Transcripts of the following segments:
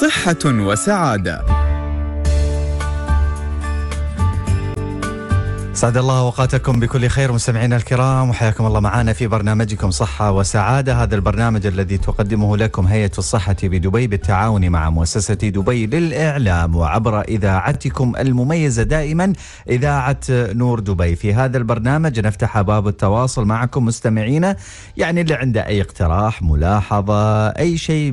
صحة وسعادة سعد الله اوقاتكم بكل خير مستمعينا الكرام وحياكم الله معنا في برنامجكم صحه وسعاده هذا البرنامج الذي تقدمه لكم هيئه الصحه بدبي بالتعاون مع مؤسسه دبي للاعلام وعبر اذاعتكم المميزه دائما اذاعه نور دبي في هذا البرنامج نفتح باب التواصل معكم مستمعينا يعني اللي عنده اي اقتراح ملاحظه اي شيء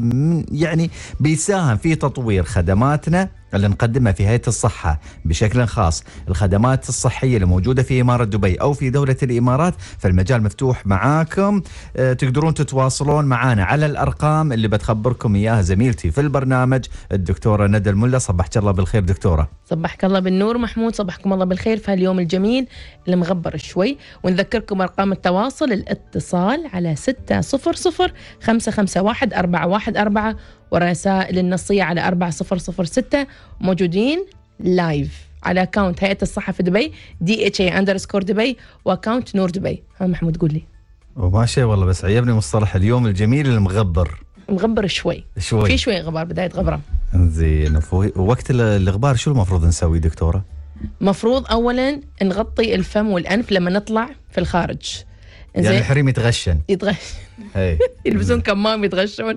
يعني بيساهم في تطوير خدماتنا اللي نقدمها في هيئه الصحه بشكل خاص الخدمات الصحيه اللي موجوده في اماره دبي او في دوله الامارات فالمجال مفتوح معاكم آه، تقدرون تتواصلون معنا على الارقام اللي بتخبركم اياها زميلتي في البرنامج الدكتوره ندى الملا صبحك الله بالخير دكتوره صبحك الله بالنور محمود صبحكم الله بالخير في هاليوم الجميل اللي مغبر شوي ونذكركم ارقام التواصل الاتصال على 600 551 414 والرسائل النصية على 4006 موجودين لايف على اكونت هيئة الصحة في دبي دي اتش اي اندرسكور دبي واكونت نور دبي ها محمود قول لي وما شيء والله بس عيبني مصطلح اليوم الجميل المغبر مغبر شوي شوي في شوي غبار بداية غبرة زين وقت الغبار شو المفروض نسوي دكتورة؟ مفروض اولا نغطي الفم والانف لما نطلع في الخارج يعني الحريم يتغشن يتغشن يلبسون كمام يتغشون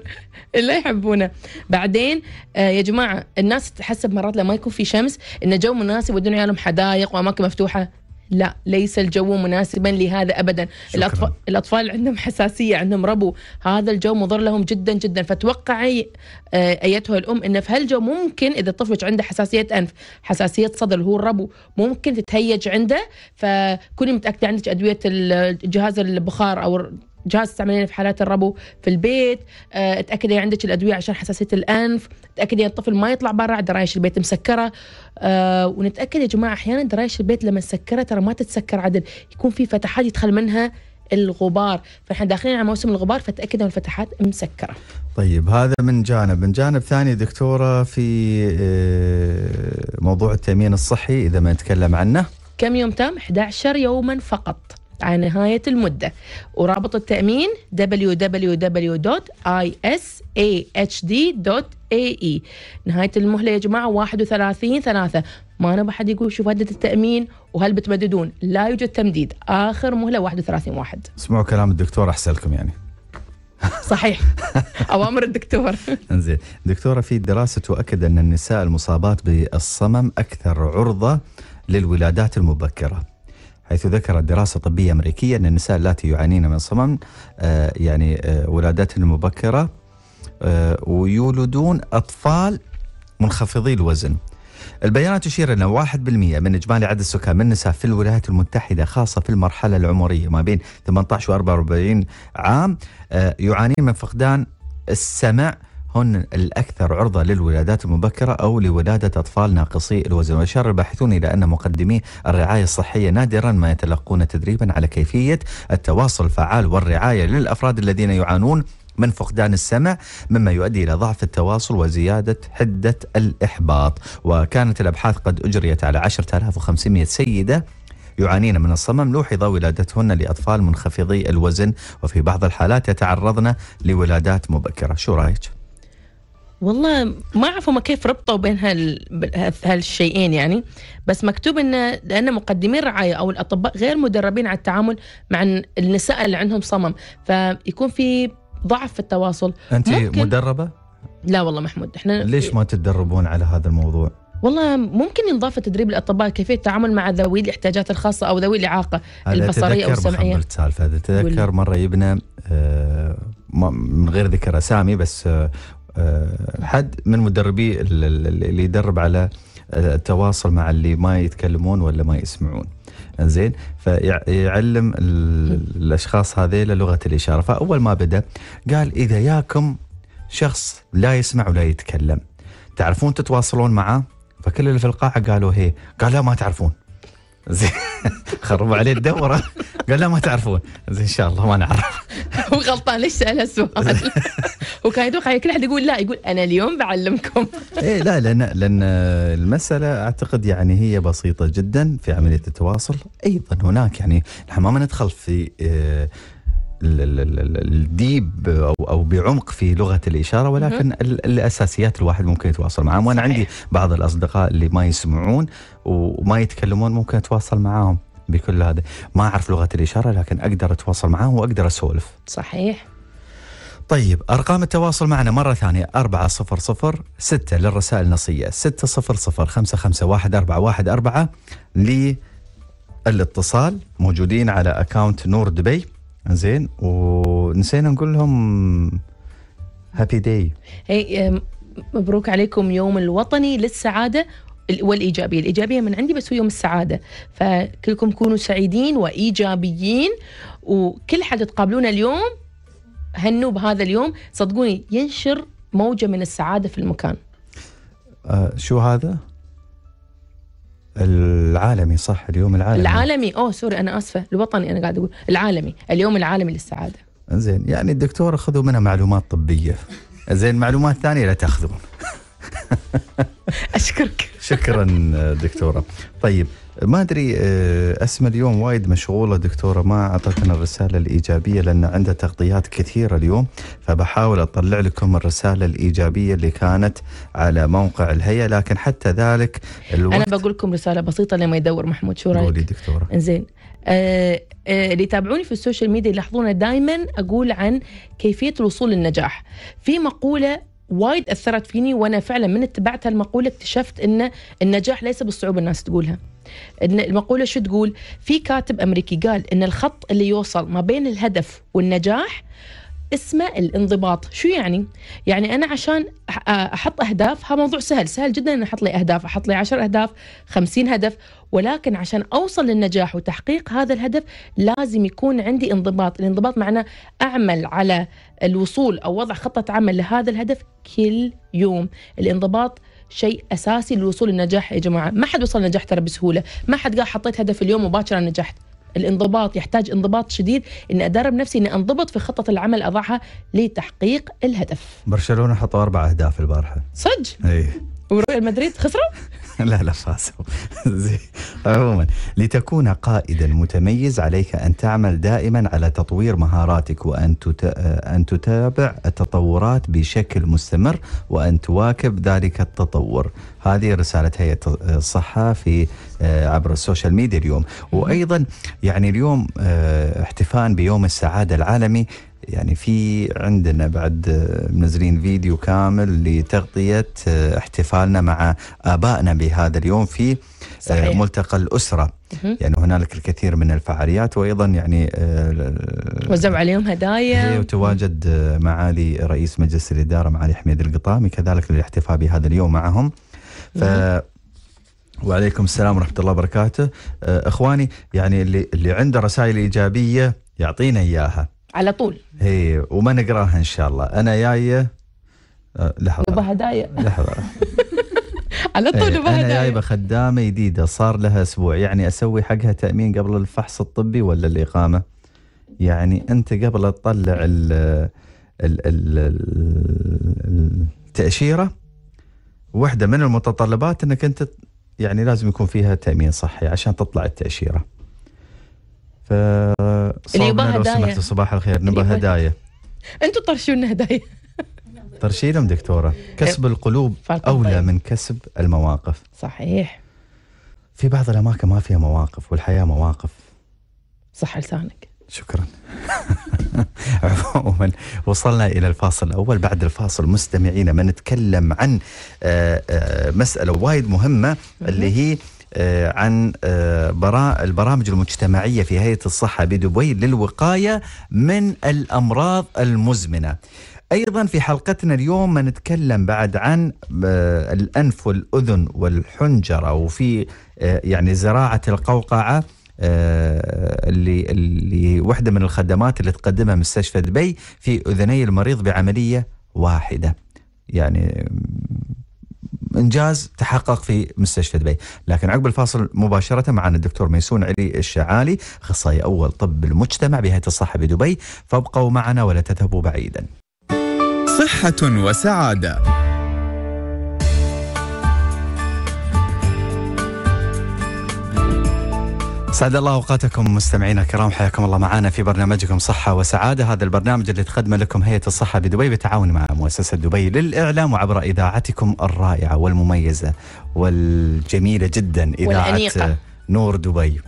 لا يحبونه بعدين آه يا جماعه الناس تحسب مرات لما يكون في شمس ان جو مناسب ودون عيالهم حدائق واماكن مفتوحه لا ليس الجو مناسبا لهذا ابدا شكرا. الاطفال الاطفال عندهم حساسيه عندهم ربو هذا الجو مضر لهم جدا جدا فتوقعي آه، ايتها الام ان في هالجو ممكن اذا طفلك عنده حساسيه انف حساسيه صدر هو الربو ممكن تتهيج عنده فكوني متاكده عندك ادويه الجهاز البخار او جهاز تستعملينه في حالات الربو في البيت آه، تاكدي عندك الادويه عشان حساسيه الانف ان الطفل ما يطلع برا درايش البيت مسكره أه ونتاكد يا جماعه احيانا درايش البيت لما تسكره ترى ما تتسكر عدل يكون في فتحات يدخل منها الغبار فاحنا داخلين على موسم الغبار فتاكدوا الفتحات مسكره طيب هذا من جانب من جانب ثاني دكتوره في آه، موضوع التامين الصحي اذا ما نتكلم عنه كم يوم تام 11 يوما فقط على نهاية المدة ورابط التأمين www.isahd.ae نهاية المهلة يا جماعة 31 3 ما أنا بحد يقول شو مادة التأمين وهل بتمددون لا يوجد تمديد آخر مهلة 31 واحد اسمعوا كلام الدكتور أحسن لكم يعني صحيح اوامر الدكتور انزين دكتوره في دراسه تؤكد ان النساء المصابات بالصمم اكثر عرضه للولادات المبكره حيث ذكرت دراسة طبية أمريكية أن النساء اللاتي يعانين من صمم آه، يعني آه، ولادتهن المبكرة آه، ويولدون أطفال منخفضي الوزن البيانات تشير أن 1% من إجمالي عدد السكان من النساء في الولايات المتحدة خاصة في المرحلة العمرية ما بين 18 و 44 عام يعانين من فقدان السمع هن الأكثر عرضة للولادات المبكرة أو لولادة أطفال ناقصي الوزن وأشار الباحثون إلى أن مقدمي الرعاية الصحية نادرا ما يتلقون تدريبا على كيفية التواصل الفعال والرعاية للأفراد الذين يعانون من فقدان السمع مما يؤدي الى ضعف التواصل وزياده حده الاحباط وكانت الابحاث قد اجريت على 10500 سيده يعانين من الصمم لوحظ ولادتهن لاطفال منخفضي الوزن وفي بعض الحالات يتعرضن لولادات مبكره شو رايك والله ما اعرف هما كيف ربطوا بين هال... هالشيئين يعني بس مكتوب انه لان مقدمي الرعايه او الاطباء غير مدربين على التعامل مع النساء اللي عندهم صمم فيكون في ضعف في التواصل انت مدربه لا والله محمود احنا ليش ما تتدربون على هذا الموضوع والله ممكن ينضاف تدريب الاطباء كيفيه التعامل مع ذوي الاحتياجات الخاصه او ذوي الاعاقه البصريه او السمعيه هذا تذكر مره جبنا آه، من غير ذكر اسامي بس آه، آه، حد من مدربي اللي يدرب على آه، التواصل مع اللي ما يتكلمون ولا ما يسمعون زين فيعلم الاشخاص هذيل لغه الاشاره فاول ما بدا قال اذا ياكم شخص لا يسمع ولا يتكلم تعرفون تتواصلون معه فكل اللي في القاعه قالوا هي قال لا ما تعرفون زين خربوا عليه الدوره قال لا ما تعرفون زين ان شاء الله ما نعرف هو غلطان ليش سال هالسؤال وكان يتوقع كل احد يقول لا يقول انا اليوم بعلمكم ايه لا لان لان المساله اعتقد يعني هي بسيطه جدا في عمليه التواصل ايضا هناك يعني نحن ما ندخل في آه، الديب او او بعمق في لغه الاشاره ولكن الاساسيات الواحد ممكن يتواصل معهم وانا عندي بعض الاصدقاء اللي ما يسمعون وما يتكلمون ممكن اتواصل معاهم بكل هذا ما اعرف لغه الاشاره لكن اقدر اتواصل معاهم واقدر اسولف صحيح طيب أرقام التواصل معنا مرة ثانية 400 6 للرسائل النصية 600 551 414 للاتصال موجودين على أكاونت نور دبي زين ونسينا نقول لهم هابي داي اي مبروك عليكم يوم الوطني للسعاده والايجابيه، الايجابيه من عندي بس هو يوم السعاده، فكلكم كونوا سعيدين وايجابيين وكل حد تقابلونه اليوم هنوا بهذا اليوم، صدقوني ينشر موجه من السعاده في المكان. آه شو هذا؟ العالمي صح اليوم العالمي العالمي اوه سوري انا اسفه الوطني انا قاعد اقول العالمي اليوم العالمي للسعاده زين يعني الدكتور خذوا منها معلومات طبيه زين معلومات ثانيه لا تاخذون اشكرك شكرا دكتوره طيب ما ادري آه، اسمى اليوم وايد مشغوله دكتوره ما اعطتنا الرساله الايجابيه لان عندها تغطيات كثيره اليوم فبحاول اطلع لكم الرساله الايجابيه اللي كانت على موقع الهيئه لكن حتى ذلك الوقت انا بقول لكم رساله بسيطه لما يدور محمود شو رايك؟ قولي دكتوره زين آه آه اللي يتابعوني في السوشيال ميديا يلاحظون دائما اقول عن كيفيه الوصول للنجاح في مقوله وايد اثرت فيني وانا فعلا من اتبعت هالمقوله اكتشفت ان النجاح ليس بالصعوبه الناس تقولها ان المقوله شو تقول في كاتب امريكي قال ان الخط اللي يوصل ما بين الهدف والنجاح اسمه الانضباط شو يعني يعني انا عشان احط اهداف ها موضوع سهل سهل جدا ان احط لي اهداف احط لي 10 اهداف 50 هدف ولكن عشان اوصل للنجاح وتحقيق هذا الهدف لازم يكون عندي انضباط الانضباط معناه اعمل على الوصول او وضع خطه عمل لهذا الهدف كل يوم الانضباط شيء اساسي للوصول للنجاح يا جماعه ما حد وصل للنجاح ترى بسهوله ما حد قال حطيت هدف اليوم وباكر نجحت الانضباط يحتاج انضباط شديد اني ادرب نفسي اني انضبط في خطه العمل اضعها لتحقيق الهدف برشلونه حطوا اربع اهداف البارحه صدق اي وريال مدريد خسروا لا لا فاسو عموما لتكون قائدا متميز عليك أن تعمل دائما على تطوير مهاراتك وأن أن تتابع التطورات بشكل مستمر وأن تواكب ذلك التطور هذه رسالة هيئة الصحة في آه، عبر السوشيال ميديا اليوم وأيضا يعني اليوم آه، احتفال بيوم السعادة العالمي يعني في عندنا بعد منزلين فيديو كامل لتغطية آه، احتفالنا مع آبائنا بهذا اليوم في آه، صحيح. ملتقى الأسرة يعني هنالك الكثير من الفعاليات وايضا يعني آه، وزعوا عليهم هدايا إيه، وتواجد معالي رئيس مجلس الاداره معالي حميد القطامي كذلك للاحتفاء بهذا اليوم معهم ف وعليكم السلام ورحمه الله وبركاته اخواني يعني اللي اللي عنده رسائل ايجابيه يعطينا اياها على طول اي وما نقراها ان شاء الله انا جايه آه، لحظه هدايا لحظه على طول بهدايا انا جايبه خدامه جديده صار لها اسبوع يعني اسوي حقها تامين قبل الفحص الطبي ولا الاقامه يعني انت قبل تطلع ال التاشيره واحده من المتطلبات انك انت يعني لازم يكون فيها تامين صحي عشان تطلع التاشيره ف صوبنا لو سمحت صباح الخير نبى هدايا انتم طرشوا لنا هدايا لهم دكتوره كسب القلوب اولى طيب. من كسب المواقف صحيح في بعض الاماكن ما فيها مواقف والحياه مواقف صح لسانك شكرا عموما وصلنا الى الفاصل الاول بعد الفاصل مستمعينا بنتكلم عن آه، آه، مساله وايد مهمه اللي هي آه، عن آه، البرامج المجتمعية في هيئة الصحة بدبي للوقاية من الأمراض المزمنة ايضا في حلقتنا اليوم نتكلم بعد عن آه، الانف والاذن والحنجره وفي يعني زراعه القوقعه اللي اللي واحده من الخدمات اللي تقدمها مستشفى دبي في اذني المريض بعمليه واحده يعني انجاز تحقق في مستشفى دبي، لكن عقب الفاصل مباشره معنا الدكتور ميسون علي الشعالي اخصائي اول طب المجتمع بهيئه الصحه بدبي، فابقوا معنا ولا تذهبوا بعيدا. صحه وسعاده سعد الله اوقاتكم مستمعينا الكرام حياكم الله معنا في برنامجكم صحه وسعاده هذا البرنامج اللي تقدمه لكم هيئه الصحه بدبي بالتعاون مع مؤسسه دبي للاعلام وعبر اذاعتكم الرائعه والمميزه والجميله جدا اذاعه والأنيقة. نور دبي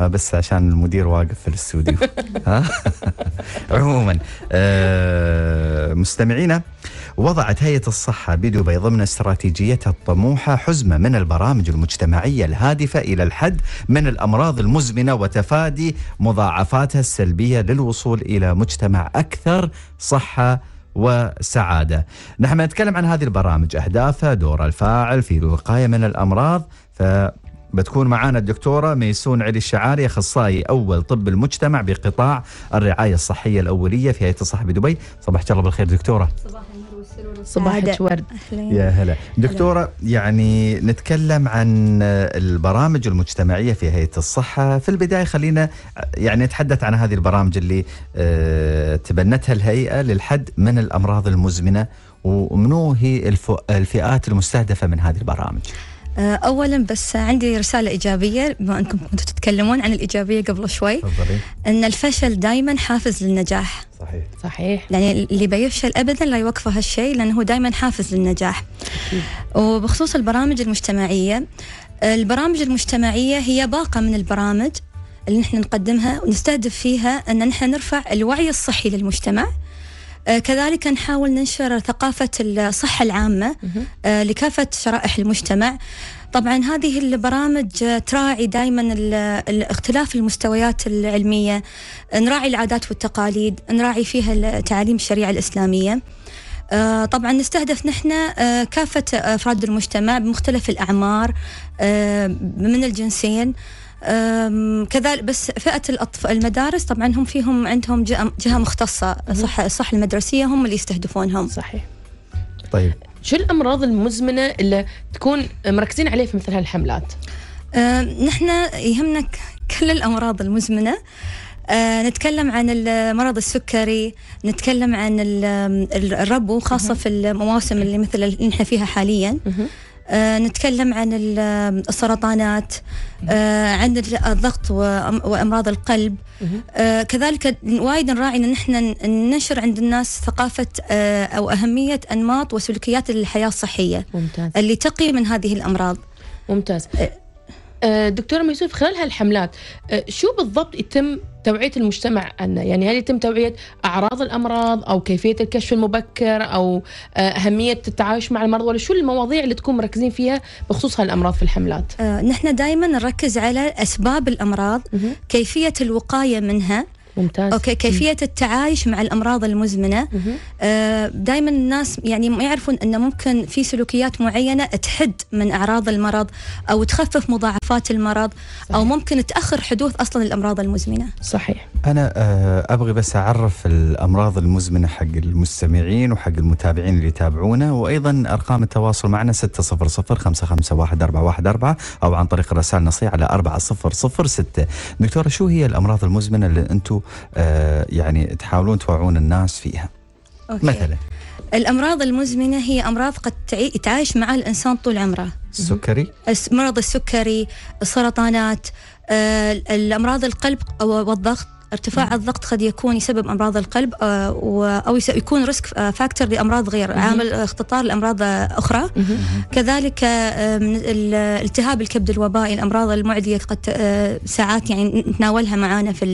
آه، بس عشان المدير واقف في الاستوديو عموما آه، مستمعينا وضعت هيئة الصحة بدبي ضمن استراتيجيتها الطموحة حزمة من البرامج المجتمعية الهادفة إلى الحد من الأمراض المزمنة وتفادي مضاعفاتها السلبية للوصول إلى مجتمع أكثر صحة وسعادة نحن نتكلم عن هذه البرامج أهدافها دور الفاعل في الوقاية من الأمراض ف بتكون معانا الدكتوره ميسون علي الشعاري اخصائي اول طب المجتمع بقطاع الرعايه الصحيه الاوليه في هيئه الصحه بدبي صباحك الله بالخير دكتوره صباح صباحك ورد يا هلا دكتورة يعني نتكلم عن البرامج المجتمعية في هيئة الصحة في البداية خلينا يعني نتحدث عن هذه البرامج اللي آه، تبنتها الهيئة للحد من الأمراض المزمنة ومنو هي الفئات المستهدفة من هذه البرامج؟ آه، اولا بس عندي رساله ايجابيه بما انكم كنتوا تتكلمون عن الايجابيه قبل شوي تفضلي ان الفشل دائما حافز للنجاح صحيح صحيح يعني اللي بيفشل ابدا لا يوقفه هالشيء لانه هو دائما حافز للنجاح وبخصوص البرامج المجتمعيه البرامج المجتمعيه هي باقه من البرامج اللي نحن نقدمها ونستهدف فيها ان نحن نرفع الوعي الصحي للمجتمع آه، كذلك نحاول ننشر ثقافة الصحة العامة آه، لكافة شرائح المجتمع طبعا هذه البرامج تراعي دائما اختلاف المستويات العلمية نراعي العادات والتقاليد نراعي فيها تعاليم الشريعة الإسلامية آه، طبعا نستهدف نحن كافة أفراد المجتمع بمختلف الأعمار من الجنسين كذلك بس فئة الأطفال المدارس طبعا هم فيهم عندهم جهة, جهة مختصة الصحة الصحة المدرسية هم اللي يستهدفونهم صحيح طيب شو الأمراض المزمنة اللي تكون مركزين عليه في مثل هالحملات؟ نحن يهمنا كل الأمراض المزمنة أه نتكلم عن مرض السكري نتكلم عن الربو خاصة في المواسم اللي مثل اللي نحن فيها حاليا آه، نتكلم عن السرطانات آه، عن الضغط وامراض القلب آه، كذلك وايد نراعي ان احنا ننشر عند الناس ثقافه او اهميه انماط وسلوكيات الحياه الصحيه ممتاز. اللي تقي من هذه الامراض ممتاز آه، دكتورة ميسوف خلال هالحملات آه، شو بالضبط يتم توعية المجتمع عنه يعني هل يتم توعية أعراض الأمراض أو كيفية الكشف المبكر أو آه، أهمية التعايش مع المرض ولا شو المواضيع اللي تكون مركزين فيها بخصوص هالأمراض في الحملات آه، نحن دائما نركز على أسباب الأمراض كيفية الوقاية منها ممتاز اوكي كيفيه التعايش مع الامراض المزمنه آه دائما الناس يعني ما يعرفون انه ممكن في سلوكيات معينه تحد من اعراض المرض او تخفف مضاعفات المرض صحيح. او ممكن تاخر حدوث اصلا الامراض المزمنه صحيح انا آه ابغي بس اعرف الامراض المزمنه حق المستمعين وحق المتابعين اللي يتابعونا وايضا ارقام التواصل معنا 600 551 او عن طريق الرسائل النصيه على 4006 دكتوره شو هي الامراض المزمنه اللي انتم آه، يعني تحاولون توعون الناس فيها أوكي. مثلا الامراض المزمنه هي امراض قد يتعايش معها الانسان طول عمره السكري مرض السكري السرطانات آه، الامراض القلب والضغط ارتفاع الضغط قد يكون يسبب امراض القلب آه، او يكون ريسك فاكتور لامراض غير عامل اختطار لامراض اخرى كذلك التهاب الكبد الوبائي الامراض المعديه قد ساعات يعني نتناولها معانا في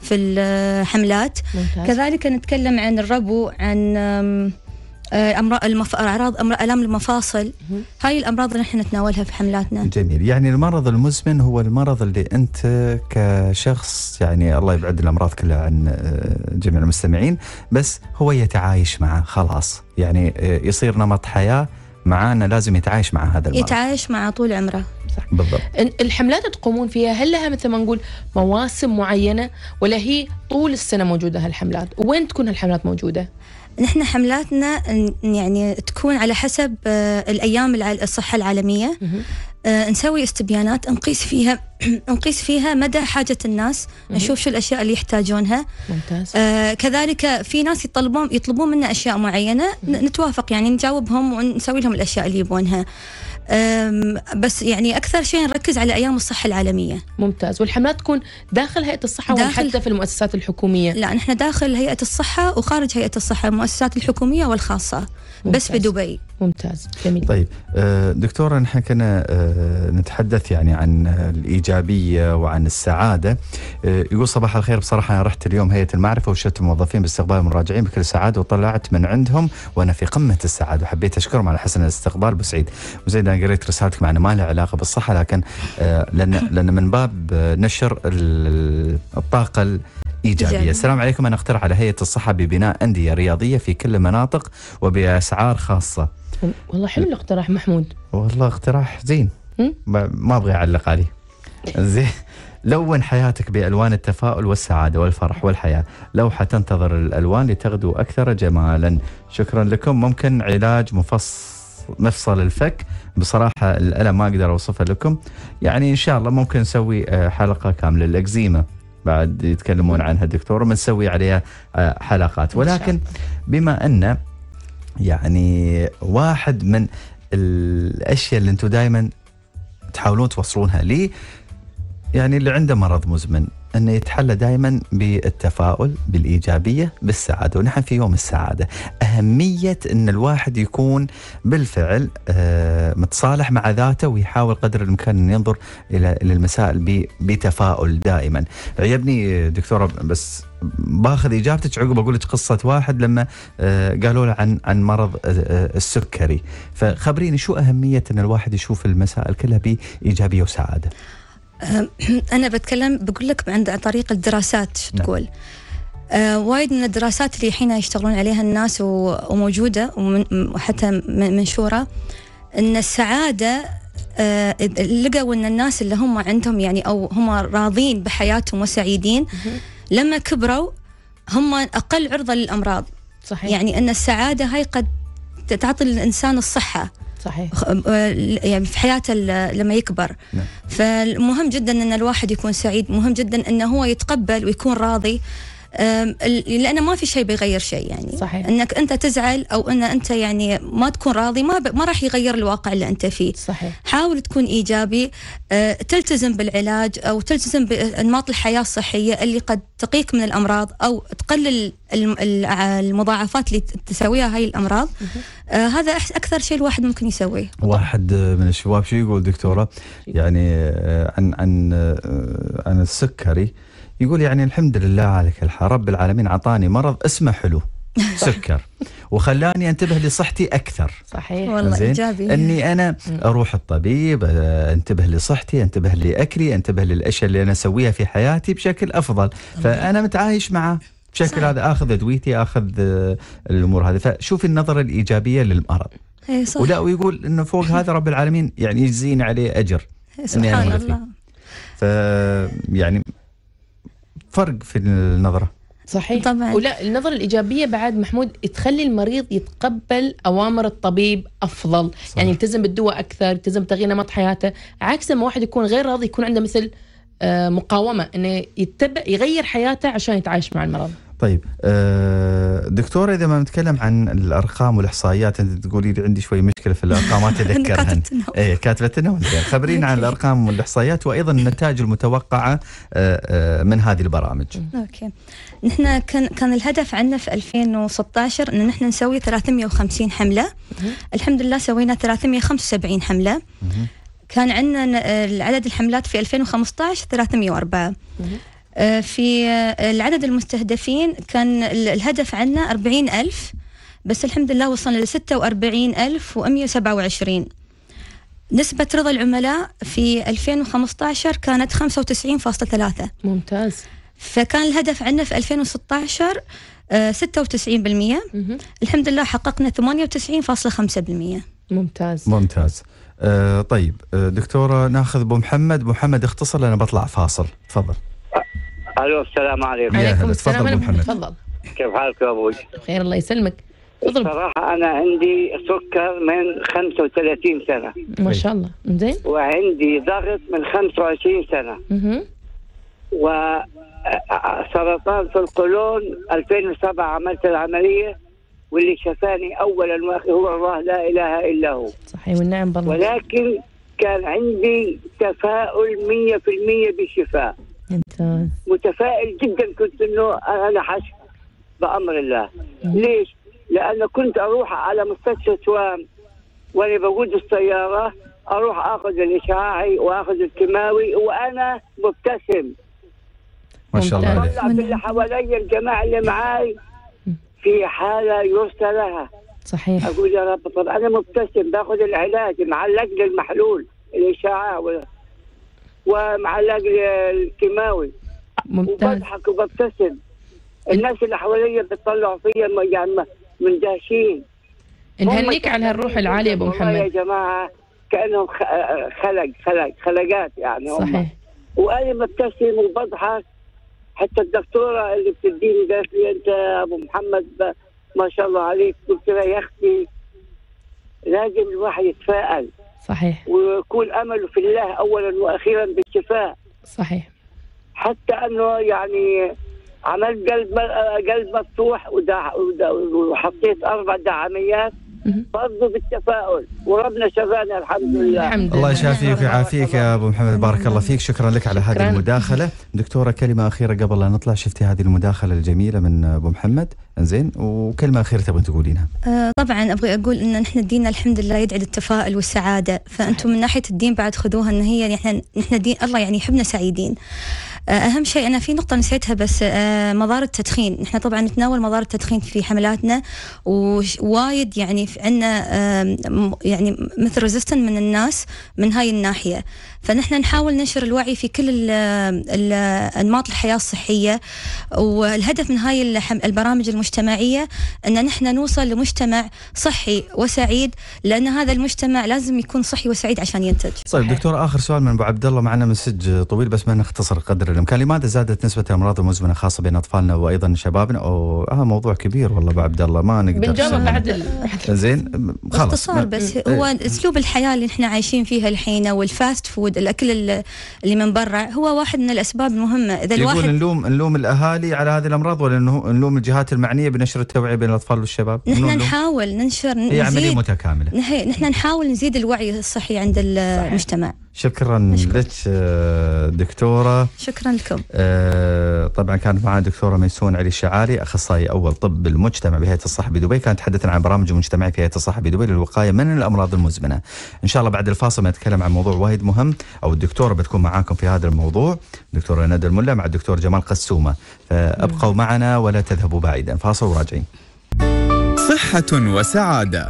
في الحملات ممتاز. كذلك نتكلم عن الربو عن آه، امراض المف... اعراض أمر... الام المفاصل هاي الامراض اللي احنا نتناولها في حملاتنا جميل يعني المرض المزمن هو المرض اللي انت كشخص يعني الله يبعد الامراض كلها عن آه، جميع المستمعين بس هو يتعايش معه خلاص يعني آه، يصير نمط حياه معانا لازم يتعايش مع هذا المرض يتعايش مع طول عمره صح بالضبط الحملات اللي تقومون فيها هل لها مثل ما نقول مواسم معينه ولا هي طول السنه موجوده هالحملات وين تكون هالحملات موجوده نحن حملاتنا يعني تكون على حسب آه، الايام الصحه العالميه آه، نسوي استبيانات نقيس فيها نقيس فيها مدى حاجه الناس نشوف شو الاشياء اللي يحتاجونها ممتاز آه، كذلك في ناس يطلبون يطلبون منا اشياء معينه نتوافق يعني نجاوبهم ونسوي لهم الاشياء اللي يبونها بس يعني اكثر شيء نركز على ايام الصحه العالميه ممتاز والحملات تكون داخل هيئه الصحه داخل ولا حتى في المؤسسات الحكوميه لا نحن داخل هيئه الصحه وخارج هيئه الصحه المؤسسات الحكوميه والخاصه ممتاز. بس في دبي ممتاز جميل طيب آه، دكتوره نحن كنا آه، نتحدث يعني عن الايجابيه وعن السعاده آه، يقول صباح الخير بصراحه انا رحت اليوم هيئه المعرفه وشفت الموظفين باستقبال المراجعين بكل سعاده وطلعت من عندهم وانا في قمه السعاده وحبيت اشكرهم على حسن الاستقبال بسعيد وزيد قريت رسالتك مع ما لها علاقه بالصحه لكن آه، لان لان من باب آه، نشر الطاقه الايجابيه جميل. السلام عليكم أنا اقترح على هيئة الصحة ببناء أندية رياضية في كل المناطق وبأسعار خاصة والله حلو الاقتراح محمود والله اقتراح زين ما أبغي أعلق عليه زين لون حياتك بألوان التفاؤل والسعادة والفرح والحياة لوحة تنتظر الألوان لتغدو أكثر جمالا شكرا لكم ممكن علاج مفصل مفصل الفك بصراحه الالم ما اقدر اوصفه لكم يعني ان شاء الله ممكن نسوي آه، حلقه كامله الاكزيما بعد يتكلمون عنها دكتور وبنسوي عليها آه، حلقات ولكن بما ان يعني واحد من الاشياء اللي انتم دائما تحاولون توصلونها لي يعني اللي عنده مرض مزمن أنه يتحلى دائما بالتفاؤل بالإيجابية بالسعادة ونحن في يوم السعادة أهمية أن الواحد يكون بالفعل آه، متصالح مع ذاته ويحاول قدر الإمكان أن ينظر إلى المسائل بتفاؤل دائما عجبني دكتورة بس باخذ اجابتك عقب اقول لك قصه واحد لما آه، قالوا له عن عن مرض آه، السكري فخبريني شو اهميه ان الواحد يشوف المسائل كلها بايجابيه وسعاده انا بتكلم بقول لك عن طريق الدراسات شو نعم. تقول آه وايد من الدراسات اللي الحين يشتغلون عليها الناس وموجوده وحتى منشوره ان السعاده آه لقوا ان الناس اللي هم عندهم يعني او هم راضين بحياتهم وسعيدين لما كبروا هم اقل عرضه للامراض صحيح يعني ان السعاده هاي قد تعطي الانسان الصحه صحيح آه، يعني في حياته لما يكبر نعم. فالمهم جدا ان الواحد يكون سعيد مهم جدا انه هو يتقبل ويكون راضي لانه ما في شيء بيغير شيء يعني صحيح. انك انت تزعل او ان انت يعني ما تكون راضي ما ب... ما راح يغير الواقع اللي انت فيه صحيح. حاول تكون ايجابي أه، تلتزم بالعلاج او تلتزم بانماط الحياه الصحيه اللي قد تقيك من الامراض او تقلل المضاعفات اللي تسويها هاي الامراض آه هذا اكثر شيء الواحد ممكن يسويه واحد من الشباب شو يقول دكتوره يعني أه، عن عن أه، عن السكري يقول يعني الحمد لله عليك الحال رب العالمين اعطاني مرض اسمه حلو سكر وخلاني انتبه لصحتي اكثر صحيح والله ايجابي اني انا اروح الطبيب آه، انتبه لصحتي انتبه لاكلي انتبه للاشياء اللي انا اسويها في حياتي بشكل افضل فانا متعايش معه بشكل صحيح. هذا اخذ ادويتي اخذ آه، الامور هذه فشوف النظره الايجابيه للمرض اي صح ولا ويقول انه فوق هذا رب العالمين يعني يجزيني عليه اجر إيه، سبحان الله ف يعني فرق في النظره صحيح طبعا ولا النظرة الإيجابية بعد محمود تخلي المريض يتقبل أوامر الطبيب أفضل صح. يعني يلتزم بالدواء أكثر يلتزم بتغيير نمط حياته عكس لما واحد يكون غير راضي يكون عنده مثل آه، مقاومة أنه يتبع يغير حياته عشان يتعايش مع المرض طيب آه، دكتوره اذا ما نتكلم عن الارقام والاحصائيات انت تقولي لي عندي شوي مشكله في الارقام ما اتذكرها اي كاتبتنا خبرينا عن الارقام والاحصائيات وايضا النتائج المتوقعه آه، آه، من هذه البرامج اوكي نحن كان كان الهدف عندنا في 2016 ان نحن نسوي 350 حمله الحمد لله سوينا 375 حمله كان عندنا عدد الحملات في 2015 304 آه، في آه، العدد المستهدفين كان الهدف عندنا 40 ألف بس الحمد لله وصلنا ل 46 ألف ومية وسبعة نسبة رضا العملاء في 2015 كانت 95.3 ممتاز فكان الهدف عندنا في 2016 96% آه، الحمد لله حققنا 98.5% ممتاز ممتاز آه طيب دكتورة ناخذ أبو محمد أبو محمد اختصر لأنا بطلع فاصل تفضل الو السلام عليكم عليكم السلام ابو محمد تفضل كيف حالك يا ابوي؟ بخير الله يسلمك تضرب صراحة أنا عندي سكر من 35 سنة ما شاء الله زين وعندي ضغط من 25 سنة اها وسرطان في القولون 2007 عملت العملية واللي شفاني أولا هو الله لا إله إلا هو صحيح والنعم بالله ولكن كان عندي تفاؤل 100% بالشفاء متفائل جدا كنت انه انا حش بامر الله ليش؟ لانه كنت اروح على مستشفى سوام وانا بقود السياره اروح اخذ الاشعاعي واخذ الكيماوي وانا مبتسم ما شاء الله عليك من اللي حواليا الجماعه اللي معاي في حاله يرثى لها صحيح اقول يا رب طب انا مبتسم باخذ العلاج معلق للمحلول الاشعاع ومع الكيماوي ممتاز وبضحك وببتسم الناس اللي حواليا بتطلعوا فيا يعني مندهشين نهنيك على هالروح العاليه ابو محمد يا جماعه كانهم خلق خلق خلقات يعني صحيح هم. وانا ببتسم وبضحك حتى الدكتوره اللي بتديني قالت لي انت ابو محمد ما شاء الله عليك قلت لها يا اختي لازم الواحد يتفائل صحيح ويكون أمله في الله أولا وأخيرا بالشفاء صحيح حتى أنه يعني عملت قلب قلب مفتوح وحطيت أربع دعاميات فضوا بالتفاؤل وربنا شفانا الحمد لله الحمد لله الله يشافيك ويعافيك يا ابو محمد بارك الله فيك شكرا لك على هذه المداخله دكتوره كلمه اخيره قبل لا نطلع شفتي هذه المداخله الجميله من ابو محمد زين وكلمه اخيره تبغين تقولينها آه طبعا ابغى اقول ان نحن ديننا الحمد لله يدعي للتفاؤل والسعاده فانتم من ناحيه الدين بعد خذوها ان هي يعني نحن نحن دين الله يعني يحبنا سعيدين آه، اهم شيء انا في نقطه نسيتها بس آه، مضار التدخين نحن طبعا نتناول مضار التدخين في حملاتنا ووايد يعني عندنا يعني مثل من الناس من هاي الناحيه فنحن نحاول ننشر الوعي في كل أنماط الحياة الصحية والهدف من هاي البرامج المجتمعية أن نحن نوصل لمجتمع صحي وسعيد لأن هذا المجتمع لازم يكون صحي وسعيد عشان ينتج طيب دكتور آخر سؤال من أبو عبد الله معنا مسج طويل بس ما نختصر قدر الإمكان لماذا زادت نسبة الأمراض المزمنة خاصة بين أطفالنا وأيضا شبابنا أو آه موضوع كبير والله أبو عبد الله ما نقدر بنجاوب بعد زين خلاص باختصار بس هو إيه. أسلوب الحياة اللي نحن عايشين فيها الحين والفاست فود المستورد الاكل اللي من برا هو واحد من الاسباب المهمه اذا الواحد نلوم نلوم الاهالي على هذه الامراض ولا نلوم الجهات المعنيه بنشر التوعيه بين الاطفال والشباب نحن نحاول ننشر هي عمليه متكامله نحن نحاول نزيد الوعي الصحي عند المجتمع شكرا لك آه، دكتوره شكرا لكم آه، طبعا كانت معنا دكتوره ميسون علي الشعالي اخصائي اول طب المجتمع بهيئه الصحه بدبي كانت تحدثنا عن برامج المجتمع في هيئه الصحه بدبي للوقايه من الامراض المزمنه ان شاء الله بعد الفاصل نتكلم عن موضوع وايد مهم او الدكتوره بتكون معاكم في هذا الموضوع الدكتوره ندى الملا مع الدكتور جمال قسومه فابقوا نعم. معنا ولا تذهبوا بعيدا فاصل وراجعين. صحه وسعاده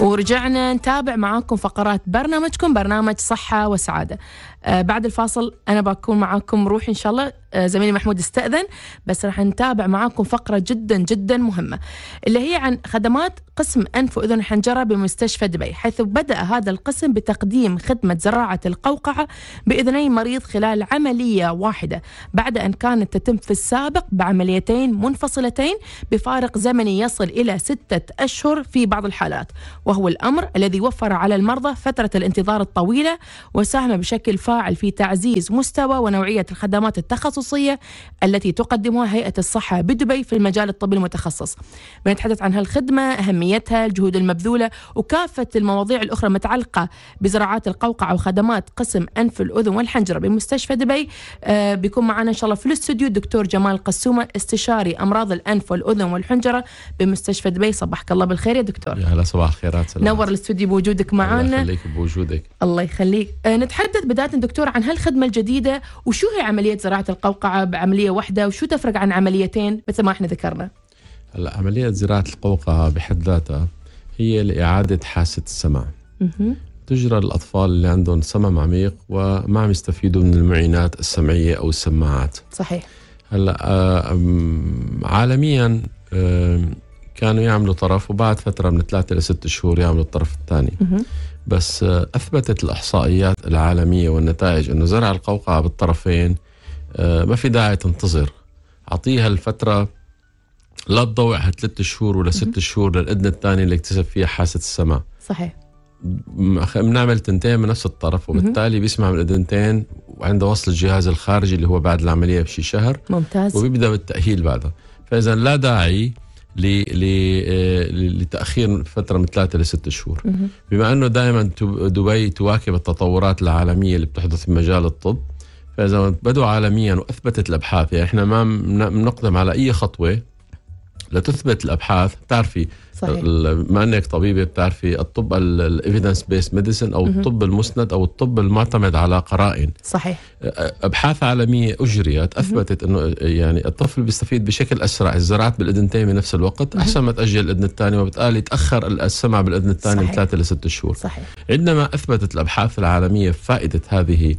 ورجعنا نتابع معاكم فقرات برنامجكم برنامج صحة وسعادة آه، بعد الفاصل أنا بكون معاكم روحي إن شاء الله آه، زميلي محمود استأذن بس راح نتابع معاكم فقرة جدا جدا مهمة اللي هي عن خدمات قسم أنف وأذن حنجرة بمستشفى دبي حيث بدأ هذا القسم بتقديم خدمة زراعة القوقعة بإذني مريض خلال عملية واحدة بعد أن كانت تتم في السابق بعمليتين منفصلتين بفارق زمني يصل إلى ستة أشهر في بعض الحالات وهو الأمر الذي وفر على المرضى فترة الانتظار الطويلة وساهم بشكل فارق فاعل في تعزيز مستوى ونوعية الخدمات التخصصية التي تقدمها هيئة الصحة بدبي في المجال الطبي المتخصص بنتحدث عن هالخدمة أهميتها الجهود المبذولة وكافة المواضيع الأخرى المتعلقة بزراعات القوقعة وخدمات قسم أنف الأذن والحنجرة بمستشفى دبي آه بيكون معنا إن شاء الله في الاستوديو الدكتور جمال قسومة استشاري أمراض الأنف والأذن والحنجرة بمستشفى دبي صباحك الله بالخير يا دكتور يا هلا صباح الخيرات نور الاستوديو بوجودك معنا الله يخليك بوجودك الله يخليك آه نتحدث بداية دكتور عن هالخدمة الجديدة وشو هي عملية زراعة القوقعة بعملية واحدة وشو تفرق عن عمليتين مثل ما احنا ذكرنا هلا عملية زراعة القوقعة بحد ذاتها هي لإعادة حاسة السمع تجرى للأطفال اللي عندهم سمم عميق وما عم يستفيدوا من المعينات السمعية أو السماعات صحيح هلا آه، عالميا آه، كانوا يعملوا طرف وبعد فترة من ثلاثة إلى ست شهور يعملوا الطرف الثاني بس آه، اثبتت الاحصائيات العالميه والنتائج انه زرع القوقعه بالطرفين آه، ما في داعي تنتظر اعطيها الفتره لا تضوعها ثلاث شهور ولا ست شهور للأذن الثانيه اللي اكتسب فيها حاسه السمع صحيح بنعمل تنتين من نفس الطرف وبالتالي بيسمع من الاذنتين وعنده وصل الجهاز الخارجي اللي هو بعد العمليه بشي شهر ممتاز وبيبدا بالتاهيل بعدها فاذا لا داعي آه، لتاخير فتره من ثلاثه لست شهور بما انه دائما دبي تواكب التطورات العالميه اللي بتحدث في مجال الطب فاذا بدوا عالميا واثبتت الابحاث يعني احنا ما بنقدم على اي خطوه لتثبت الابحاث بتعرفي صحيح. ما انك طبيبه بتعرفي الطب الايفيدنس بيس ميديسن او الطب المسند او الطب المعتمد على قرائن صحيح ابحاث عالميه اجريت اثبتت انه يعني الطفل بيستفيد بشكل اسرع الزراعه بالاذنتين بنفس الوقت احسن ما تاجل الاذن الثانيه وبالتالي تاخر السمع بالاذن الثاني من ثلاثه لست شهور صحيح عندما اثبتت الابحاث العالميه فائده هذه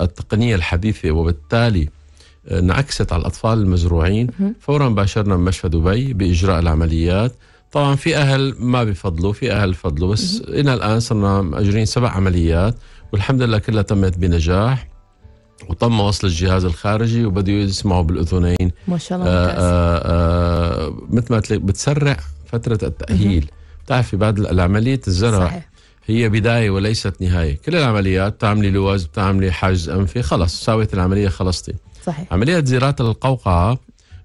التقنيه الحديثه وبالتالي انعكست على الأطفال المزروعين فورا باشرنا بمشفى دبي بإجراء العمليات طبعا في أهل ما بفضلوا في أهل بفضلوا بس إلى الآن صرنا مأجرين سبع عمليات والحمد لله كلها تمت بنجاح وتم وصل الجهاز الخارجي وبدوا يسمعوا بالاذنين ما شاء الله آه، آه، آه، مثل ما بتسرع فتره التاهيل بتعرفي بعد العمليه الزرع صحيح. هي بدايه وليست نهايه كل العمليات بتعملي لواز بتعملي حاجز انفي خلص ساويت العمليه خلصتي صحيح عملية زراعة القوقعة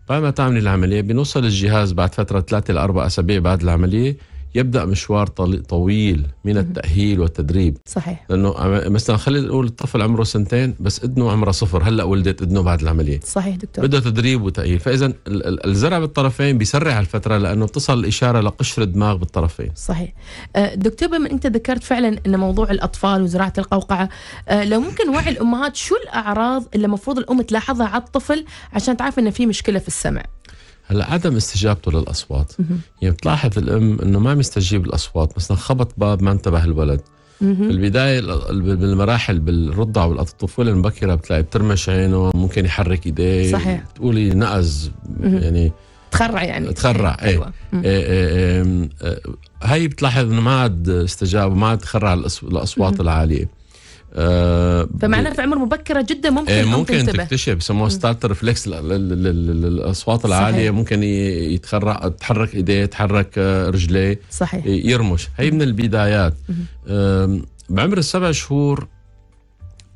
بعد ما تعملي العملية بنوصل الجهاز بعد فترة ثلاثة لأربع أسابيع بعد العملية يبدا مشوار طويل من التاهيل والتدريب صحيح لانه مثلا خلينا نقول الطفل عمره سنتين بس اذنه عمره صفر هلا ولدت اذنه بعد العمليه صحيح دكتور بده تدريب وتاهيل فاذا الزرع بالطرفين بيسرع الفتره لانه بتصل الاشاره لقشر الدماغ بالطرفين صحيح أه، دكتور بما انت ذكرت فعلا ان موضوع الاطفال وزراعه القوقعه أه، لو ممكن وعي الامهات شو الاعراض اللي المفروض الام تلاحظها على الطفل عشان تعرف انه في مشكله في السمع هلا عدم استجابته للاصوات يعني بتلاحظ الام انه ما مستجيب الاصوات مثلا خبط باب ما انتبه الولد بالبدايه بالمراحل بالرضع والطفوله المبكره بتلاقي بترمش عينه ممكن يحرك ايديه صحيح تقولي نقز يعني تخرع يعني تخرع ايه, أيوة. إيه، إيه، إيه،, ايه, ايه, ايه هي بتلاحظ انه ما عاد استجاب ما عاد تخرع الاصوات العاليه آه في عمر مبكره جدا ممكن إيه ممكن تكتشف يسموها ستارت ريفلكس الاصوات العاليه صحيح. ممكن يتخرع تحرك ايديه تحرك آه، رجليه صحيح يرمش هي من البدايات بعمر السبع شهور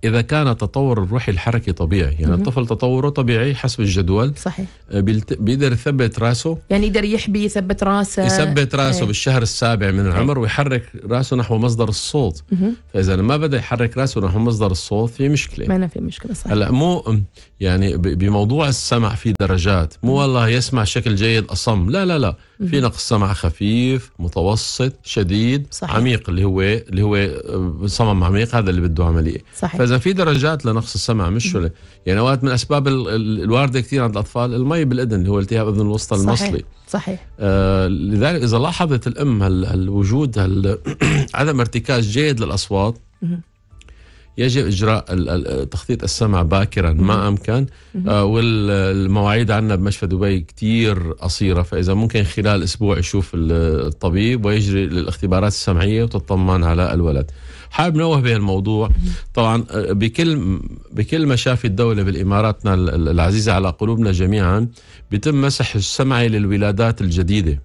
اذا كان تطور الروحي الحركي طبيعي يعني الطفل تطوره طبيعي حسب الجدول صحيح آه، بيلت... بيقدر يثبت راسه يعني يقدر يحبي يثبت راسه يثبت راسه هي. إيه. بالشهر السابع من إيه. العمر هي. ويحرك راسه نحو مصدر الصوت فاذا ما بدا يحرك راسه نحو مصدر الصوت في مشكله ما في مشكله صحيح هلا مو يعني بموضوع السمع في درجات مو والله يسمع شكل جيد اصم لا لا لا في نقص سمع خفيف متوسط شديد صحيح. عميق اللي هو اللي هو آه، صمم عميق هذا اللي بده عمليه صحيح. فاذا في درجات لنقص السمع مش م. يعني اوقات من اسباب الوارده كثير عند الاطفال المي بالاذن اللي هو التهاب الاذن الوسطى المصلي صحيح صحيح آه لذلك اذا لاحظت الام هالوجود هال عدم ارتكاز جيد للاصوات م. يجب اجراء تخطيط السمع باكرا ما امكن آه، والمواعيد عندنا بمشفى دبي كثير قصيره فاذا ممكن خلال اسبوع يشوف الطبيب ويجري للاختبارات السمعيه وتطمن على الولد. حابب نوه بهالموضوع طبعا آه، بكل بكل مشافي الدوله بالاماراتنا العزيزه على قلوبنا جميعا بيتم مسح السمعي للولادات الجديده.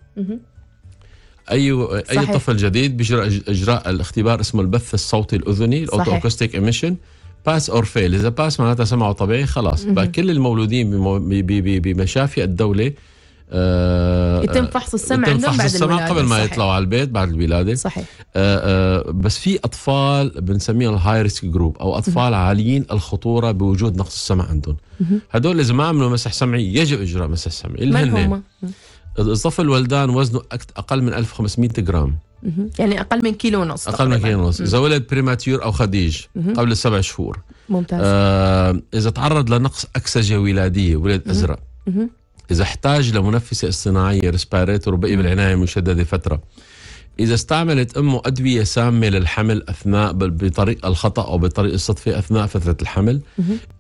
اي صحيح. اي طفل جديد بيجرى اجراء الاختبار اسمه البث الصوتي الاذني الاوتو اكوستيك ايميشن باس اور فيل اذا باس معناتها سمعه طبيعي خلاص كل المولودين بمشافي الدوله آه، يتم فحص السمع يتم فحص بعد السمع الولادة. قبل ما صحيح. يطلعوا على البيت بعد الولاده صحيح آه، آه، بس في اطفال بنسميهم الهاي ريسك جروب او اطفال مم. عاليين الخطوره بوجود نقص السمع عندهم هدول اذا ما عملوا مسح سمعي يجب اجراء مسح سمعي اللي هن الصف الولدان وزنه اقل من 1500 جرام يعني اقل من كيلو ونص اقل من كيلو ونص اذا ولد بريماتيور او خديج قبل السبع شهور ممتاز آه اذا تعرض لنقص اكسجه ولاديه ولد ازرق اذا احتاج لمنفسه اصطناعيه ريسبيريتور وبقي بالعنايه المشدده فتره إذا استعملت أمه أدوية سامة للحمل أثناء بطريق الخطأ أو بطريق الصدفة أثناء فترة الحمل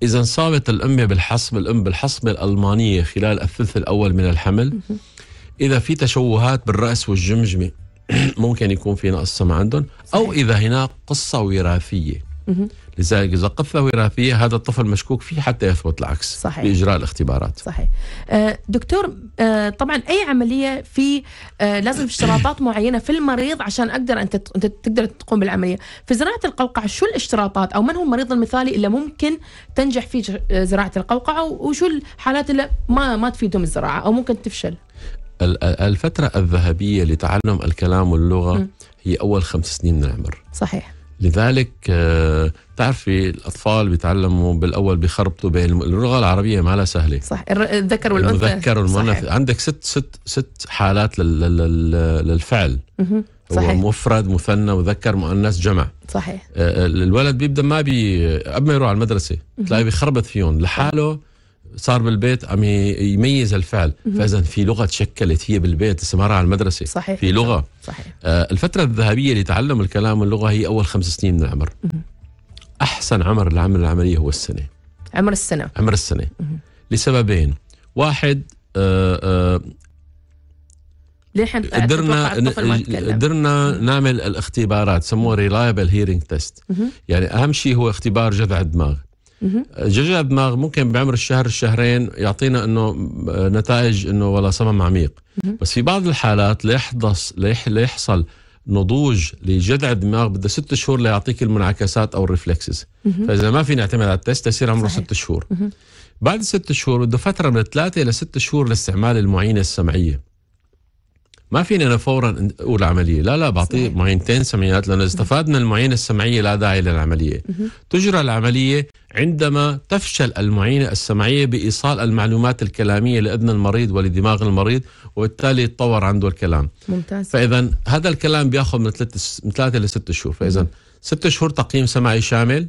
إذا انصابت الأم بالحصبة الأم بالحصبة الألمانية خلال الثلث الأول من الحمل اذا في تشوهات بالراس والجمجمه ممكن يكون في نقص سمع عندهم او اذا هناك قصه وراثيه لذلك اذا قصه وراثيه هذا الطفل مشكوك فيه حتى يثبت العكس صحيح. باجراء الاختبارات صحيح آه دكتور آه طبعا اي عمليه في آه لازم اشتراطات معينه في المريض عشان اقدر انت تقدر تقوم بالعمليه في زراعه القوقعه شو الاشتراطات او من هو المريض المثالي اللي ممكن تنجح فيه آه، زراعه القوقعه وشو الحالات اللي ما ما تفيدهم الزراعه او ممكن تفشل الفترة الذهبية لتعلم الكلام واللغة م. هي أول خمس سنين من العمر صحيح لذلك آه، تعرفي الأطفال بيتعلموا بالأول بيخربطوا بين اللغة العربية ما لها سهلة صح الذكر والأنثى الذكر والمؤنث عندك ست ست ست حالات للفعل م. صحيح. مفرد مثنى مذكر مؤنث جمع صحيح آه، آه، الولد بيبدا ما بي قبل ما يروح على المدرسه تلاقيه بيخربط فيهم لحاله صار بالبيت عم يميز الفعل فاذا في لغه تشكلت هي بالبيت استمرار على المدرسه صحيح في لغه صحيح آه الفتره الذهبيه لتعلم الكلام واللغه هي اول خمس سنين من العمر احسن عمر لعمل العمليه هو السنه عمر السنه عمر السنه لسببين واحد آه آه قدرنا قدرنا نعمل الاختبارات سموها ريلايبل هيرينج تيست يعني اهم شيء هو اختبار جذع الدماغ ججب الدماغ ممكن بعمر الشهر الشهرين يعطينا انه آه، نتائج انه ولا صمم عميق بس في بعض الحالات ليحدث ليحصل نضوج لجذع الدماغ بده ست شهور ليعطيك المنعكسات او الريفلكسز فاذا ما في نعتمد على التست يصير عمره ست شهور بعد ست شهور بده فتره من ثلاثه الى ست شهور لاستعمال المعينه السمعيه ما فيني انا فورا اقول عمليه لا لا بعطيه معينتين سمعيات لانه استفاد من المعينه السمعيه لا داعي للعمليه تجرى العمليه عندما تفشل المعينه السمعيه بايصال المعلومات الكلاميه لاذن المريض ولدماغ المريض وبالتالي يتطور عنده الكلام ممتاز فاذا هذا الكلام بياخذ من ثلاث من ثلاثه لست شهور فاذا ست شهور تقييم سمعي شامل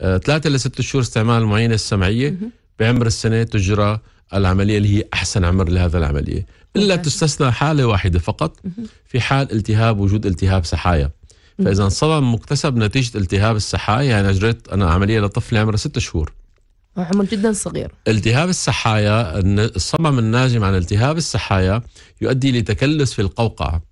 آه، ثلاثه لست شهور استعمال المعينه السمعيه بعمر السنه تجرى العمليه اللي هي احسن عمر لهذا العمليه الا تستثنى حاله واحده فقط في حال التهاب وجود التهاب سحايا فاذا صدم مكتسب نتيجه التهاب السحايا يعني اجريت انا عمليه لطفل عمره ست شهور عمر جدا صغير التهاب السحايا الصمم الناجم عن التهاب السحايا يؤدي لتكلس في القوقعه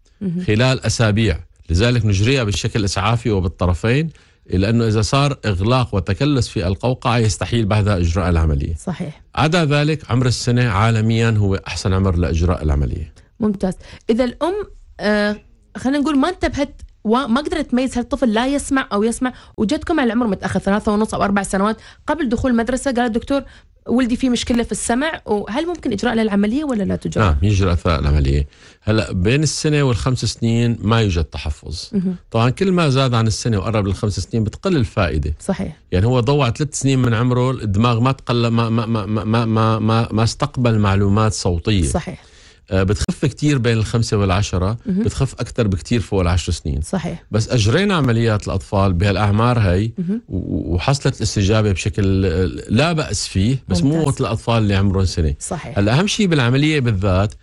خلال اسابيع لذلك نجريها بالشكل الاسعافي وبالطرفين لأنه إذا صار إغلاق وتكلس في القوقعة يستحيل بعدها إجراء العملية صحيح عدا ذلك عمر السنة عالميا هو أحسن عمر لإجراء العملية ممتاز إذا الأم آه خلينا نقول ما انتبهت وما قدرت تميز هل الطفل لا يسمع او يسمع وجدكم على العمر متاخر ثلاثة ونص او اربع سنوات قبل دخول المدرسه قال الدكتور ولدي في مشكله في السمع وهل ممكن اجراء للعمليه ولا لا تجرى؟ نعم يجرى اثناء العمليه هلا بين السنه والخمس سنين ما يوجد تحفظ طبعا كل ما زاد عن السنه وقرب للخمس سنين بتقل الفائده صحيح يعني هو ضوع ثلاث سنين من عمره الدماغ ما تقل ما ما ما ما ما, ما, ما استقبل معلومات صوتيه صحيح آه، بتخف كتير بين الخمسة والعشرة مه. بتخف أكثر بكتير فوق العشر سنين صحيح بس أجرينا عمليات الأطفال بهالأعمار هي وحصلت الاستجابة بشكل آه، لا بأس فيه بس ممتاز. مو وقت الأطفال اللي عمرهم سنة صحيح الأهم شيء بالعملية بالذات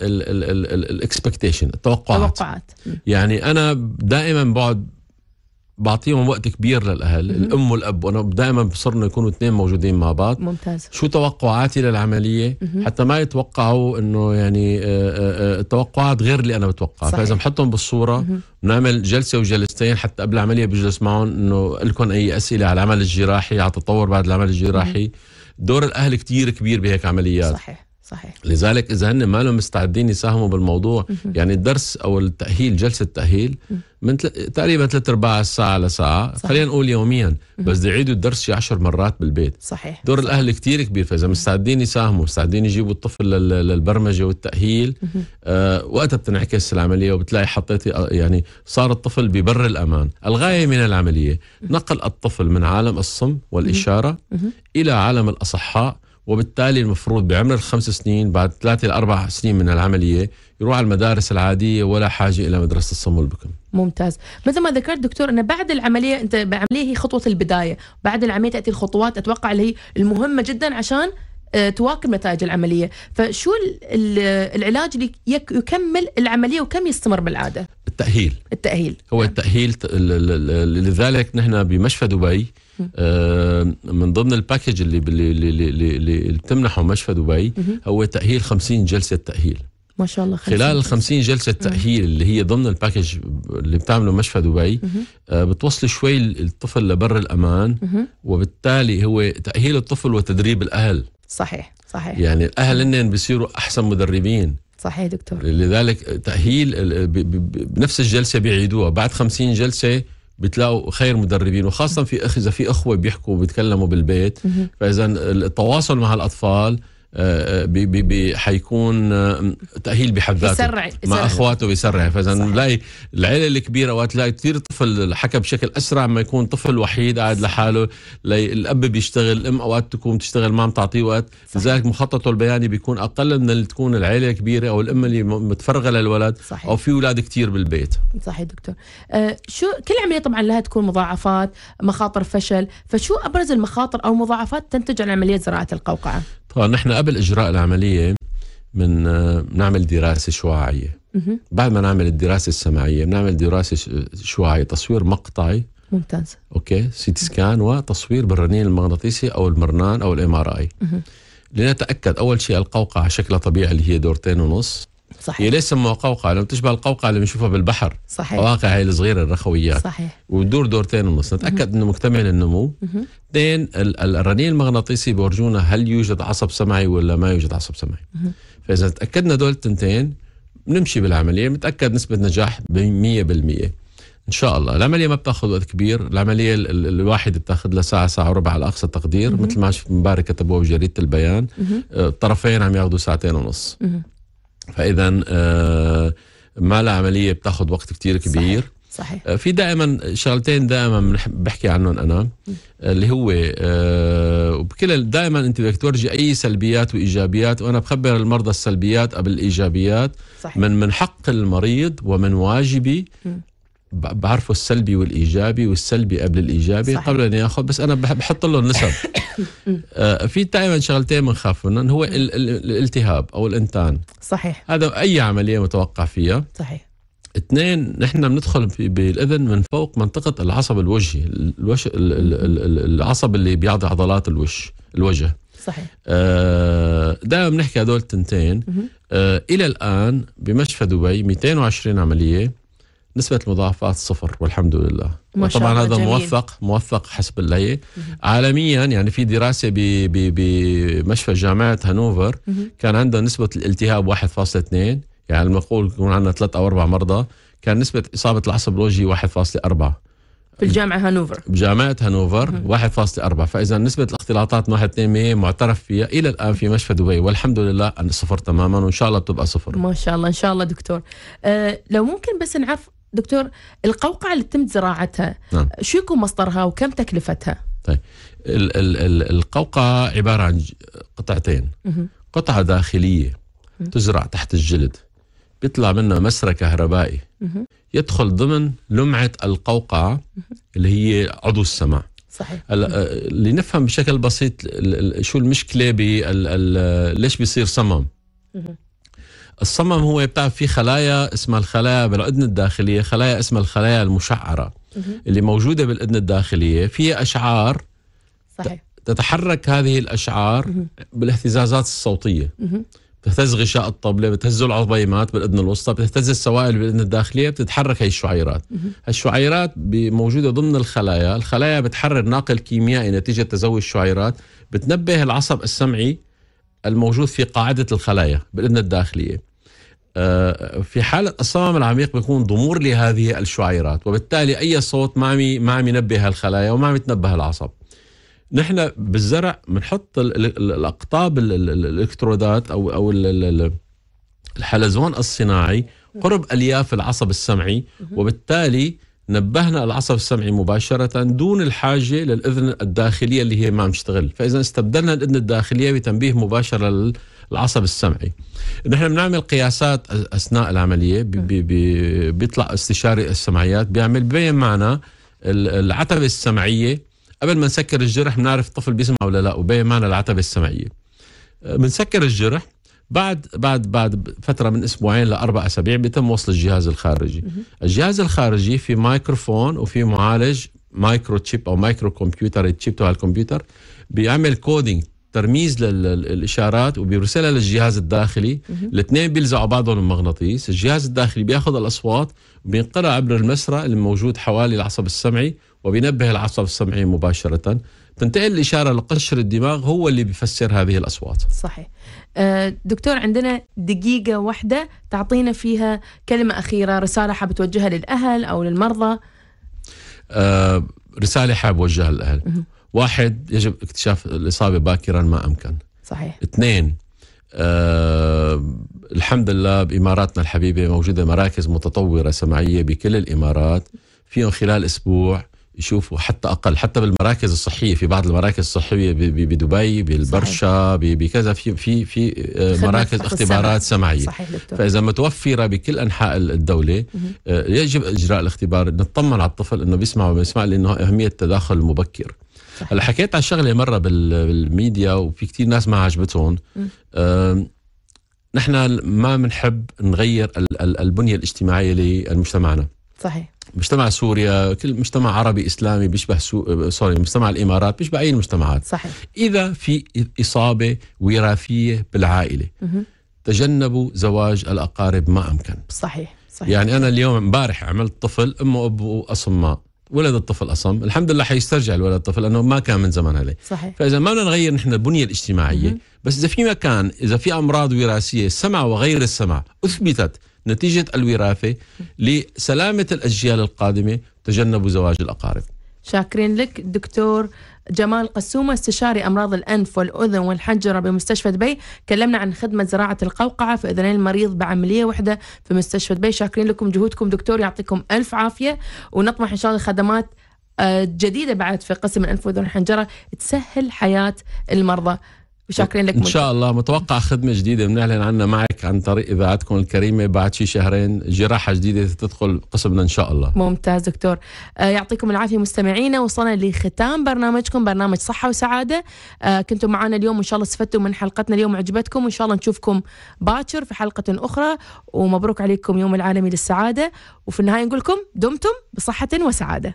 الاكسبكتيشن التوقعات التوقعات يعني انا دائما بقعد بعطيهم وقت كبير للاهل مم. الام والاب وانا دائما بصرنا يكونوا اثنين موجودين مع بعض ممتاز شو توقعاتي للعمليه مم. حتى ما يتوقعوا انه يعني آه، آه، آه، التوقعات غير اللي انا بتوقع فاذا بحطهم بالصوره مم. بنعمل جلسه وجلستين حتى قبل العمليه بجلس معهم انه لكم اي اسئله على العمل الجراحي على التطور بعد العمل الجراحي مم. دور الاهل كتير كبير بهيك عمليات صحيح صحيح لذلك اذا هن ما لهم مستعدين يساهموا بالموضوع يعني الدرس او التاهيل جلسه التاهيل من تقريبا ثلاث ارباع الساعه لساعه خلينا نقول يوميا بس بده يعيدوا الدرس شي 10 مرات بالبيت صحيح دور صحيح. الاهل كثير كبير فاذا مستعدين يساهموا مستعدين يجيبوا الطفل للبرمجه والتاهيل آه وقتها بتنعكس العمليه وبتلاقي حطيتي آه، يعني صار الطفل ببر الامان الغايه من العمليه نقل الطفل من عالم الصم والاشاره الى عالم الاصحاء وبالتالي المفروض بعمر الخمس سنين بعد ثلاثة لأربع سنين من العملية يروح على المدارس العادية ولا حاجة إلى مدرسة الصم والبكم ممتاز مثل ما ذكرت دكتور أن بعد العملية أنت بعملية هي خطوة البداية بعد العملية تأتي الخطوات أتوقع اللي هي المهمة جدا عشان آه، تواكب نتائج العملية فشو العلاج اللي يكمل العملية وكم يستمر بالعادة التأهيل التأهيل هو التأهيل لذلك نحن بمشفى دبي آه، من ضمن الباكج اللي اللي اللي, اللي, اللي بتمنحه مشفى دبي هو تاهيل 50 جلسه تاهيل ما شاء الله خلال ال 50 جلسه تاهيل اللي هي ضمن الباكج اللي بتعمله مشفى دبي آه، بتوصل شوي الطفل لبر الامان وبالتالي هو تاهيل الطفل وتدريب الاهل صحيح صحيح يعني الاهل انهم بيصيروا احسن مدربين صحيح دكتور لذلك تاهيل بنفس الجلسه بيعيدوها بعد 50 جلسه بتلاقوا خير مدربين وخاصه في اذا في اخوه بيحكوا وبيتكلموا بالبيت فاذا التواصل مع الاطفال بي بي بي حيكون تاهيل بحد ذاته يسرع مع اخواته بيسرع فاذا بنلاقي العيله الكبيره وقت تلاقي كثير طفل حكى بشكل اسرع ما يكون طفل وحيد قاعد لحاله الاب بيشتغل الام اوقات تكون بتشتغل ما عم تعطيه وقت لذلك مخططه البياني بيكون اقل من اللي تكون العيله الكبيره او الام اللي متفرغه للولد صحيح. او في اولاد كثير بالبيت صحيح دكتور أه شو كل عمليه طبعا لها تكون مضاعفات مخاطر فشل فشو ابرز المخاطر او مضاعفات تنتج عن عمليه زراعه القوقعه طبعا آه، نحن قبل اجراء العمليه من بنعمل آه، دراسه شعاعيه بعد ما نعمل الدراسه السمعيه بنعمل دراسه شعاعيه تصوير مقطعي ممتاز اوكي سي تي سكان وتصوير بالرنين المغناطيسي او المرنان او الام ار اي لنتاكد اول شيء القوقعه شكلها طبيعي اللي هي دورتين ونص صحيح هي ليش سموها قوقعه؟ لانه بتشبه القوقعه اللي بنشوفها بالبحر صحيح القواقع هي الصغيره الرخويات صحيح وتدور دورتين ونص نتاكد انه مكتمل النمو اثنين الرنين المغناطيسي بورجونا هل يوجد عصب سمعي ولا ما يوجد عصب سمعي فاذا تاكدنا دول التنتين بنمشي بالعمليه بنتاكد نسبه نجاح ب 100% ان شاء الله العمليه ما بتاخذ وقت كبير العمليه الواحده بتاخذ لها ساعه ساعه وربع على اقصى تقدير مثل ما شفت مبارك كتبوها بجريده البيان الطرفين آه، عم ياخذوا ساعتين ونص فاذا آه، ما عمليه بتاخذ وقت كتير كبير صحيح. صحيح. آه، في دائما شغلتين دائما بحكي عنهم انا آه، اللي هو وبكل دائما انت بدك تورجي اي سلبيات وايجابيات وانا بخبر المرضى السلبيات قبل الايجابيات صحيح. من من حق المريض ومن واجبي بعرفه السلبي والايجابي والسلبي قبل الايجابي صحيح. قبل ان ياخذ بس انا بحط له النسب آه، في دائما شغلتين بنخاف منهم هو ال ال الالتهاب او الانتان صحيح هذا اي عمليه متوقع فيها صحيح اثنين نحن بندخل بالاذن من فوق منطقه العصب الوجهي الوش العصب اللي بيعطي عضلات الوش الوجه صحيح آه دائما بنحكي هدول التنتين آه الى الان بمشفى دبي 220 عمليه نسبة المضاعفات صفر والحمد لله ما شاء طبعا هذا جميل. موثق موثق حسب اللجنة عالميا يعني في دراسة بمشفى جامعة هانوفر مم. كان عنده نسبة الالتهاب 1.2 يعني المقول يكون عندنا ثلاث أو أربع مرضى كان نسبة إصابة العصب الوجهي 1.4 في الجامعة هانوفر بجامعة هانوفر 1.4 فإذا نسبة الاختلاطات 1.2 معترف فيها إلى الآن في مشفى دبي والحمد لله أن صفر تماما وإن شاء الله بتبقى صفر ما شاء الله إن شاء الله دكتور أه لو ممكن بس نعرف دكتور القوقعة اللي تم زراعتها نعم. شو يكون مصدرها وكم تكلفتها طيب ال- ال- القوقعة عبارة عن قطعتين مه. قطعة داخلية مه. تزرع تحت الجلد بيطلع منها مسرى كهربائي مه. يدخل ضمن لمعة القوقعة اللي هي عضو السمع صحيح لنفهم بشكل بسيط شو المشكله ليش بيصير صمم الصمم هو بتعرف في خلايا اسمها الخلايا بالاذن الداخليه خلايا اسمها الخلايا المشعره اللي موجوده بالاذن الداخليه فيها اشعار صحيح تتحرك هذه الاشعار بالاهتزازات الصوتيه بتهتز غشاء الطبله بتهز العظيمات بالاذن الوسطى بتهتز السوائل بالاذن الداخليه بتتحرك هي الشعيرات الشعيرات موجوده ضمن الخلايا الخلايا بتحرر ناقل كيميائي نتيجه تزوي الشعيرات بتنبه العصب السمعي الموجود في قاعدة الخلايا بالإذن الداخلية آه، في حالة الصمام العميق بيكون ضمور لهذه الشعيرات وبالتالي أي صوت ما عم ما عم ينبه الخلايا وما عم يتنبه العصب نحن بالزرع بنحط الأقطاب الإلكترودات أو أو الحلزون الصناعي قرب ألياف العصب السمعي وبالتالي نبهنا العصب السمعي مباشرة دون الحاجة للأذن الداخلية اللي هي ما عم تشتغل فإذا استبدلنا الأذن الداخلية بتنبيه مباشر للعصب السمعي نحن بنعمل قياسات أثناء العملية بي بي بيطلع استشاري السمعيات بيعمل بين معنا العتبة السمعية قبل ما نسكر الجرح بنعرف الطفل بيسمع ولا لا وبين معنا العتبة السمعية بنسكر الجرح بعد بعد بعد فتره من اسبوعين لاربع اسابيع بيتم وصل الجهاز الخارجي الجهاز الخارجي في مايكروفون وفي معالج مايكرو تشيب او مايكرو كمبيوتر تشيب تبع الكمبيوتر بيعمل كودينج ترميز للاشارات وبيرسلها للجهاز الداخلي الاثنين بيلزقوا بعضهم المغناطيس الجهاز الداخلي بياخذ الاصوات بينقلها عبر المسرى الموجود حوالي العصب السمعي وبينبه العصب السمعي مباشره تنتقل الإشارة لقشر الدماغ هو اللي بيفسر هذه الأصوات صحيح آه، دكتور عندنا دقيقة واحدة تعطينا فيها كلمة أخيرة رسالة حاب توجهها للأهل أو للمرضى أه رسالة حاب أوجهها للأهل واحد يجب اكتشاف الإصابة باكرا ما أمكن صحيح اثنين أه الحمد لله بإماراتنا الحبيبة موجودة مراكز متطورة سمعية بكل الإمارات فيهم خلال أسبوع يشوفوا حتى اقل حتى بالمراكز الصحيه في بعض المراكز الصحيه بدبي بالبرشا بكذا في في في آه، مراكز اختبارات سمعيه صحيح دكتور. فاذا متوفره بكل انحاء الدوله آه، يجب اجراء الاختبار نطمن على الطفل انه بيسمع وما بيسمع لانه اهميه التداخل المبكر هلا حكيت عن شغله مره بالميديا وفي كثير ناس ما عجبتهم نحن ما بنحب نغير البنيه الاجتماعيه لمجتمعنا صحيح مجتمع سوريا كل مجتمع عربي اسلامي بيشبه سو... سوري مجتمع الامارات بيشبه اي المجتمعات صحيح. اذا في اصابه وراثيه بالعائله مه. تجنبوا زواج الاقارب ما امكن صحيح صحيح يعني انا اليوم امبارح عملت طفل امه وابوه اصماء ولد الطفل اصم الحمد لله حيسترجع الولد الطفل لانه ما كان من زمان عليه صحيح. فاذا ما بدنا نغير نحن البنيه الاجتماعيه مه. بس اذا في مكان اذا في امراض وراثيه السمع وغير السمع اثبتت نتيجة الوراثة لسلامة الأجيال القادمة تجنب زواج الأقارب شاكرين لك دكتور جمال قسومة استشاري أمراض الأنف والأذن والحنجرة بمستشفى دبي كلمنا عن خدمة زراعة القوقعة في أذنين المريض بعملية واحدة في مستشفى دبي شاكرين لكم جهودكم دكتور يعطيكم ألف عافية ونطمح إن شاء الله خدمات آه، جديدة بعد في قسم الأنف والأذن والحنجرة تسهل حياة المرضى وشاكرين لك ان شاء الله متوقع خدمه جديده بنعلن عنها معك عن طريق اذاعتكم الكريمه بعد شي شهرين جراحه جديده تدخل قسمنا ان شاء الله ممتاز دكتور آه يعطيكم العافيه مستمعينا وصلنا لختام برنامجكم برنامج صحه وسعاده آه كنتم معنا اليوم وان شاء الله استفدتم من حلقتنا اليوم عجبتكم وان شاء الله نشوفكم باكر في حلقه اخرى ومبروك عليكم يوم العالمي للسعاده وفي النهايه نقول لكم دمتم بصحه وسعاده